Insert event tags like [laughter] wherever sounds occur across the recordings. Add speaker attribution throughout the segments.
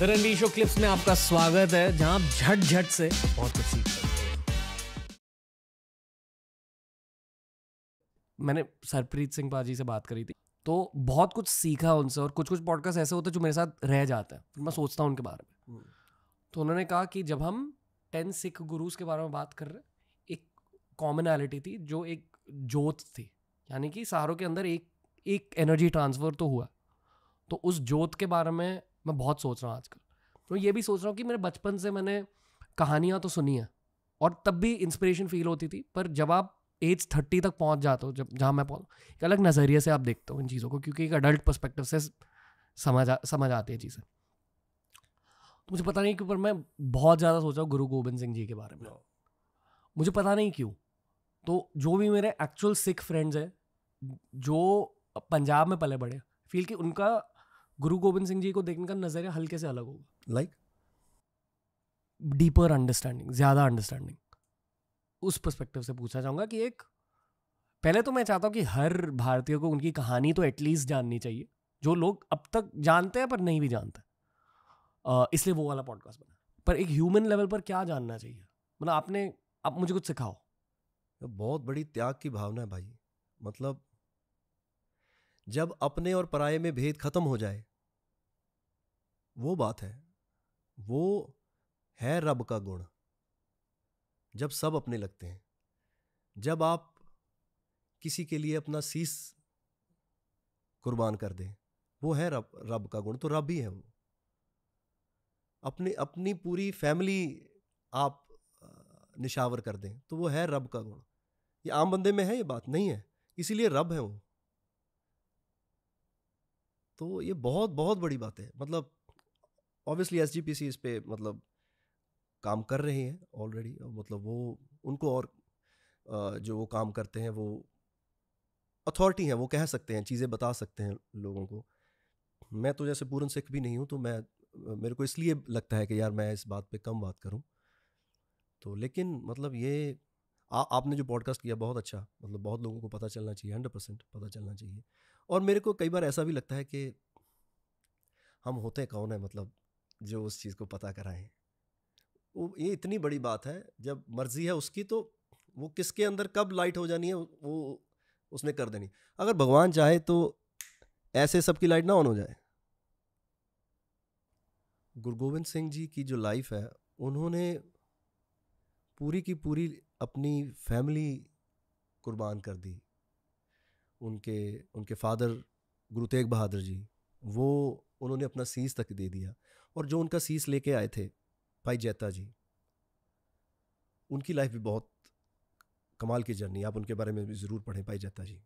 Speaker 1: The Ranveer show clips में आपका स्वागत है जहां आप झट झट से बहुत कुछ सीख सकते मैंने सरप्रीत सिंह पाजी से बात करी थी तो बहुत कुछ सीखा उनसे और कुछ कुछ पॉडकास्ट ऐसे होते हैं जो मेरे साथ रह जाता है फिर मैं सोचता हूँ उनके बारे में हम्म। तो उन्होंने कहा कि जब हम टेन सिख गुरुज के बारे में बात कर रहे एक कॉमनैलिटी थी जो एक जोत थी यानी कि सारों के अंदर एक एक एनर्जी ट्रांसफ़र तो हुआ तो उस जोत के बारे में मैं बहुत सोच रहा हूँ आजकल तो ये भी सोच रहा हूँ कि मेरे बचपन से मैंने कहानियाँ तो सुनी हैं और तब भी इंस्पिरेशन फील होती थी पर जब आप एज थर्टी तक पहुँच जाते हो जब जहाँ मैं पहुँच एक अलग नज़रिए से आप देखते हो इन चीज़ों को क्योंकि एक अडल्ट परस्पेक्टिव से समझ आ, समझ आती है चीज़ें तो मुझे पता नहीं क्यों पर मैं बहुत ज़्यादा सोच रहा हूँ गुरु गोविंद सिंह जी के बारे में मुझे पता नहीं क्यों तो जो भी मेरे एक्चुअल सिख फ्रेंड्स हैं जो पंजाब में पले बड़े फील कि उनका गुरु गोविंद सिंह जी को देखने का नज़रिया हल्के से अलग होगा लाइक डीपर अंडरस्टैंडिंग ज़्यादा अंडरस्टैंडिंग उस पर्सपेक्टिव से पूछना चाहूंगा कि एक पहले तो मैं चाहता हूँ कि हर भारतीय को उनकी कहानी तो एटलीस्ट जाननी चाहिए जो लोग अब तक जानते हैं पर नहीं भी जानते इसलिए वो वाला पॉडकास्ट बना पर एक ह्यूमन लेवल पर क्या जानना चाहिए मतलब आपने आप मुझे कुछ सिखाओ बहुत बड़ी त्याग की भावना है भाई मतलब
Speaker 2: जब अपने और पराये में भेद खत्म हो जाए वो बात है वो है रब का गुण जब सब अपने लगते हैं जब आप किसी के लिए अपना शीस कुर्बान कर दें वो है रब रब का गुण तो रब ही है वो अपने अपनी पूरी फैमिली आप निशावर कर दें तो वो है रब का गुण ये आम बंदे में है ये बात नहीं है इसीलिए रब है वो तो ये बहुत बहुत बड़ी बात है मतलब obviously S G P C इस पर मतलब काम कर रहे हैं ऑलरेडी मतलब वो उनको और जो वो काम करते हैं वो अथॉरिटी हैं वो कह सकते हैं चीज़ें बता सकते हैं लोगों को मैं तो जैसे पूरन सिख भी नहीं हूँ तो मैं मेरे को इसलिए लगता है कि यार मैं इस बात पे कम बात करूँ तो लेकिन मतलब ये आ, आपने जो पॉडकास्ट किया बहुत अच्छा मतलब बहुत लोगों को पता चलना चाहिए हंड्रेड परसेंट पता चलना चाहिए और मेरे को कई बार ऐसा भी लगता है कि हम होते हैं कौन है मतलब जो उस चीज़ को पता कराएं वो ये इतनी बड़ी बात है जब मर्जी है उसकी तो वो किसके अंदर कब लाइट हो जानी है वो उसने कर देनी अगर भगवान चाहे तो ऐसे सबकी लाइट ना ऑन हो जाए गुरु गोविंद सिंह जी की जो लाइफ है उन्होंने पूरी की पूरी अपनी फैमिली कुर्बान कर दी उनके उनके फादर गुरु तेग बहादुर जी वो उन्होंने अपना सीस तक दे दिया और जो उनका सीस लेके आए थे भाई जैता जी उनकी लाइफ भी बहुत कमाल की जर्नी आप उनके बारे में भी ज़रूर पढ़ें भाई जैता जी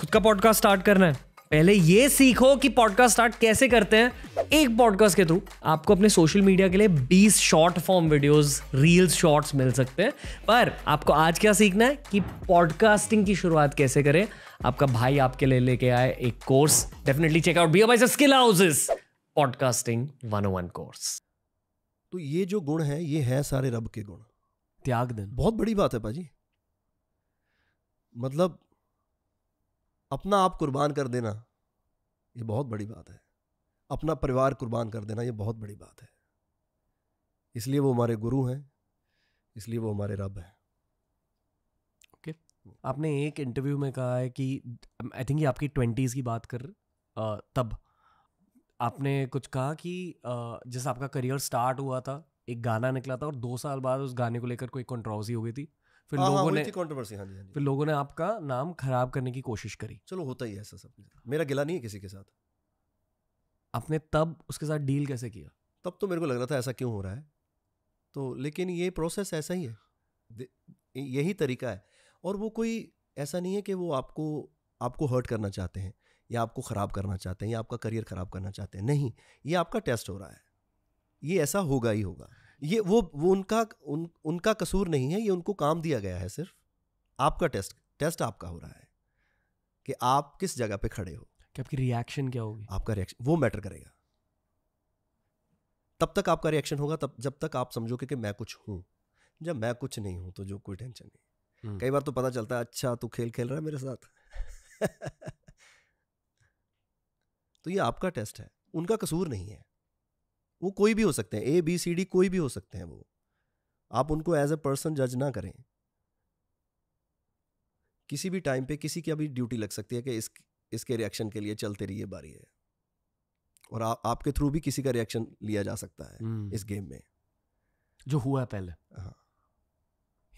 Speaker 1: खुद का पॉडकास्ट स्टार्ट करना है पहले ये सीखो कि पॉडकास्ट स्टार्ट कैसे करते हैं एक पॉडकास्ट के थ्रू आपको अपने सोशल मीडिया के लिए 20 short form videos reels shorts मिल सकते हैं पर आपको आज क्या सीखना है कि पॉडकास्टिंग की शुरुआत कैसे करें आपका भाई आपके लिए लेके आए एक course definitely out be by skill houses podcasting one one course
Speaker 2: तो ये जो गुण है ये है सारे रब के गुण त्याग दिन बहुत बड़ी बात है भाजी मतलब अपना आप कुर्बान कर देना ये बहुत बड़ी बात है अपना परिवार कुर्बान कर देना ये बहुत बड़ी बात है इसलिए वो हमारे गुरु हैं
Speaker 1: इसलिए वो हमारे रब हैं ओके okay. आपने एक इंटरव्यू में कहा है कि आई थिंक ये आपकी ट्वेंटीज़ की बात कर तब आपने कुछ कहा कि जैसे आपका करियर स्टार्ट हुआ था एक गाना निकला था और दो साल बाद उस गाने को लेकर कोई कंट्रोवर्सी हो गई थी फिर हाँ, हाँ लोगों हाँ, ने कंट्रोवर्सी हाँ जी हाँ जी फिर लोगों ने आपका नाम खराब करने की कोशिश करी
Speaker 2: चलो होता ही ऐसा सब मेरा गिला नहीं है किसी के साथ
Speaker 1: आपने तब
Speaker 2: उसके साथ डील कैसे किया तब तो मेरे को लग रहा था ऐसा क्यों हो रहा है तो लेकिन ये प्रोसेस ऐसा ही है यही तरीका है और वो कोई ऐसा नहीं है कि वो आपको आपको हर्ट करना चाहते हैं या आपको ख़राब करना चाहते हैं या आपका करियर ख़राब करना चाहते हैं नहीं ये आपका टेस्ट हो रहा है ये ऐसा होगा ही होगा ये वो वो उनका उन उनका कसूर नहीं है ये उनको काम दिया गया है सिर्फ आपका टेस्ट टेस्ट आपका हो रहा है कि आप किस जगह पे खड़े हो
Speaker 1: कि आपकी रिएक्शन क्या होगी आपका रिएक्शन
Speaker 2: वो मैटर करेगा तब तक आपका रिएक्शन होगा तब जब तक आप समझोगे कि मैं कुछ हूँ जब मैं कुछ नहीं हूँ तो जो कोई टेंशन नहीं हम्म। कई बार तो पता चलता है अच्छा तू खेल खेल रहा है मेरे साथ [laughs] तो ये आपका टेस्ट है उनका कसूर नहीं है वो कोई भी हो सकते हैं ए बी सी डी कोई भी हो सकते हैं वो आप उनको एज ए पर्सन जज ना करें किसी भी टाइम पे किसी की अभी ड्यूटी लग सकती है कि इस इसके रिएक्शन के लिए चलते रहिए बारी है और आ, आपके थ्रू भी किसी का रिएक्शन लिया जा सकता है हम्म। इस गेम में
Speaker 1: जो हुआ है पहले हाँ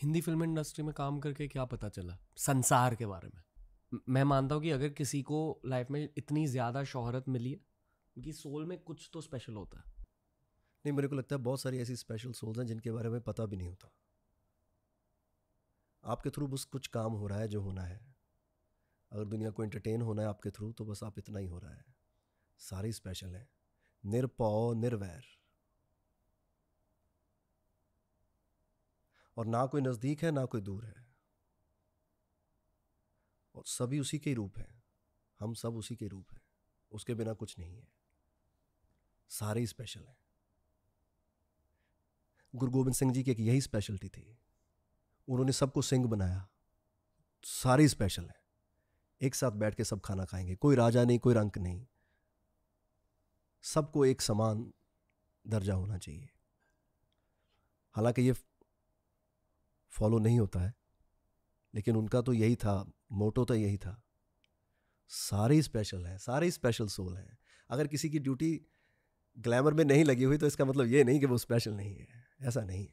Speaker 1: हिंदी फिल्म इंडस्ट्री में काम करके क्या पता चला संसार के बारे में मैं मानता हूँ कि अगर किसी को लाइफ में इतनी ज़्यादा शोहरत मिली है उनकी सोल में कुछ तो स्पेशल होता है नहीं मेरे को लगता है बहुत सारी ऐसी स्पेशल सोल्स हैं जिनके बारे में पता भी नहीं होता
Speaker 2: आपके थ्रू बस कुछ काम हो रहा है जो होना है अगर दुनिया को एंटरटेन होना है आपके थ्रू तो बस आप इतना ही हो रहा है सारे स्पेशल हैं निरपौ निर्वैर और ना कोई नज़दीक है ना कोई दूर है और सभी उसी के रूप हैं हम सब उसी के रूप हैं उसके बिना कुछ नहीं है सारे स्पेशल हैं गुरु गोविंद सिंह जी की एक यही स्पेशलिटी थी उन्होंने सबको सिंह बनाया सारे स्पेशल हैं एक साथ बैठ के सब खाना खाएंगे कोई राजा नहीं कोई रंक नहीं सबको एक समान दर्जा होना चाहिए हालांकि ये फॉलो नहीं होता है लेकिन उनका तो यही था मोटो तो यही था सारे स्पेशल हैं सारे स्पेशल सोल हैं अगर किसी की ड्यूटी ग्लैमर में नहीं लगी हुई तो इसका मतलब ये नहीं कि वो स्पेशल नहीं है ऐसा नहीं है